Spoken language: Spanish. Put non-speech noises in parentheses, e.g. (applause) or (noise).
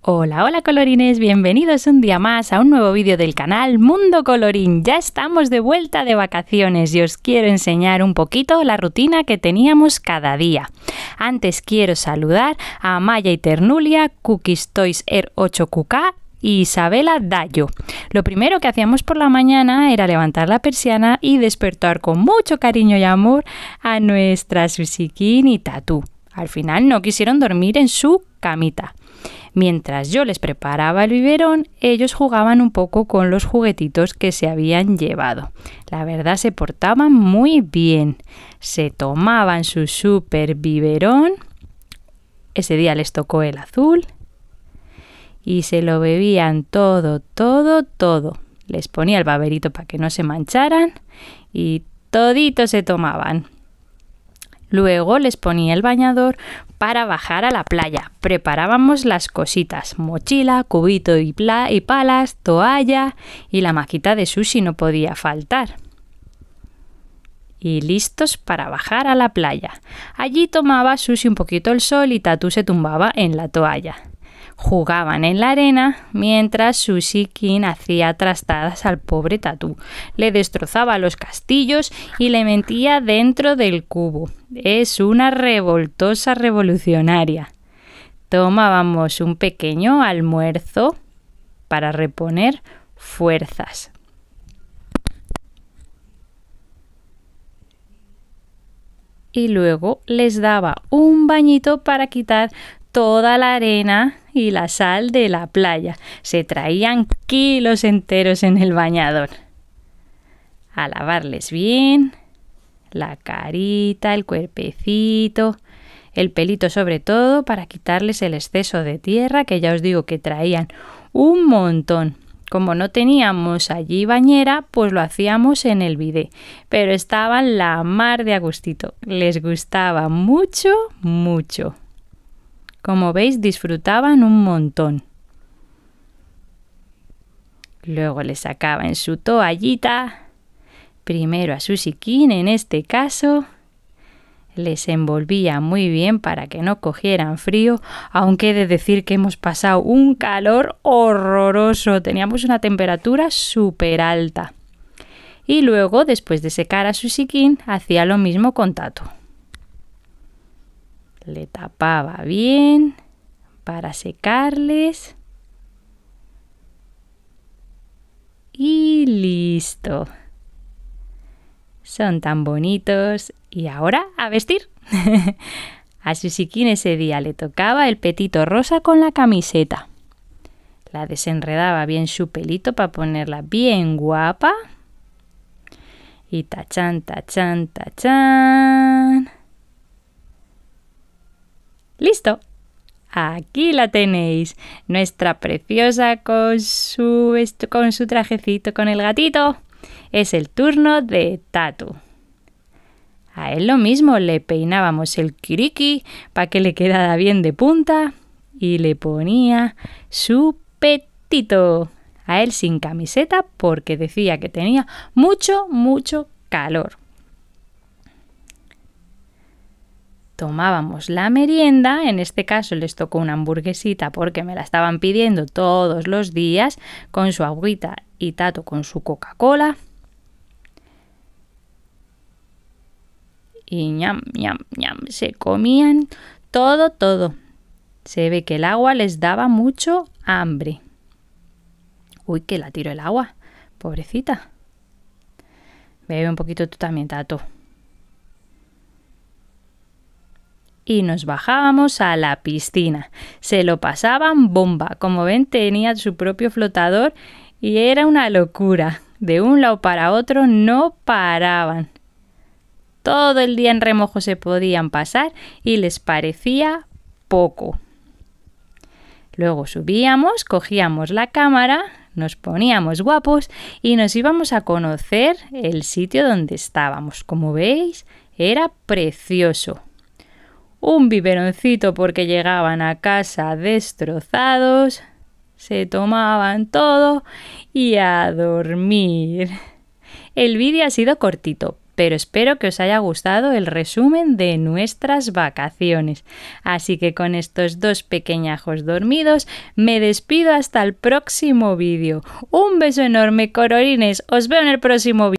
Hola, hola colorines, bienvenidos un día más a un nuevo vídeo del canal Mundo Colorín. Ya estamos de vuelta de vacaciones y os quiero enseñar un poquito la rutina que teníamos cada día. Antes quiero saludar a Maya y Ternulia, Cookies Toys r 8QK y Isabela Dayo. Lo primero que hacíamos por la mañana era levantar la persiana y despertar con mucho cariño y amor a nuestra Susikin y Tatú. Al final no quisieron dormir en su camita. Mientras yo les preparaba el biberón, ellos jugaban un poco con los juguetitos que se habían llevado. La verdad se portaban muy bien. Se tomaban su super biberón. Ese día les tocó el azul. Y se lo bebían todo, todo, todo. Les ponía el baberito para que no se mancharan y todito se tomaban. Luego les ponía el bañador para bajar a la playa. Preparábamos las cositas, mochila, cubito y, palas, toalla y la maquita de sushi no podía faltar. Y listos para bajar a la playa. Allí tomaba sushi un poquito el sol y Tatu se tumbaba en la toalla jugaban en la arena mientras Sushi King hacía trastadas al pobre Tatú. Le destrozaba los castillos y le metía dentro del cubo. Es una revoltosa revolucionaria. Tomábamos un pequeño almuerzo para reponer fuerzas. Y luego les daba un bañito para quitar toda la arena y la sal de la playa. Se traían kilos enteros en el bañador. A lavarles bien la carita, el cuerpecito, el pelito sobre todo para quitarles el exceso de tierra que ya os digo que traían un montón. Como no teníamos allí bañera, pues lo hacíamos en el bidé, pero estaban la mar de agustito Les gustaba mucho, mucho. Como veis, disfrutaban un montón. Luego le sacaba en su toallita, primero a su siquín en este caso, les envolvía muy bien para que no cogieran frío, aunque he de decir que hemos pasado un calor horroroso, teníamos una temperatura súper alta. Y luego, después de secar a su siquín, hacía lo mismo con Tato le tapaba bien para secarles. Y listo. Son tan bonitos. Y ahora a vestir. (laughs) a Susikin ese día le tocaba el petito rosa con la camiseta. La desenredaba bien su pelito para ponerla bien guapa. Y tachan, tachan, tachan. Listo. Aquí la tenéis, nuestra preciosa con su, trajecito con el gatito. Es el turno de Tatu. A él lo mismo, le peinábamos el kiriki para que le quedara bien de punta y le ponía su petito. A él sin camiseta porque decía que tenía mucho, mucho calor. tomábamos la merienda, en este caso les tocó una hamburguesita porque me la estaban pidiendo todos los días, con su agüita y Tato con su Coca-Cola. Y ñam, ñam, ñam, se comían todo, todo. Se ve que el agua les daba mucho hambre. Uy, que la tiro el agua, pobrecita. Bebe un poquito tú también, Tato. y nos bajábamos a la piscina. Se lo pasaban bomba. Como ven, tenía su propio flotador y era una locura. De un lado para otro no paraban. Todo el día en remojo se podían pasar y les parecía poco. Luego subíamos, cogíamos la cámara, nos poníamos guapos y nos íbamos a conocer el sitio donde estábamos. Como veis, era precioso un biberoncito porque llegaban a casa destrozados, se tomaban todo y a dormir. El vídeo ha sido cortito, pero espero que os haya gustado el resumen de nuestras vacaciones. Así que con estos dos pequeñajos dormidos me despido hasta el próximo vídeo. Un beso enorme, cororines. Os veo en el próximo vídeo.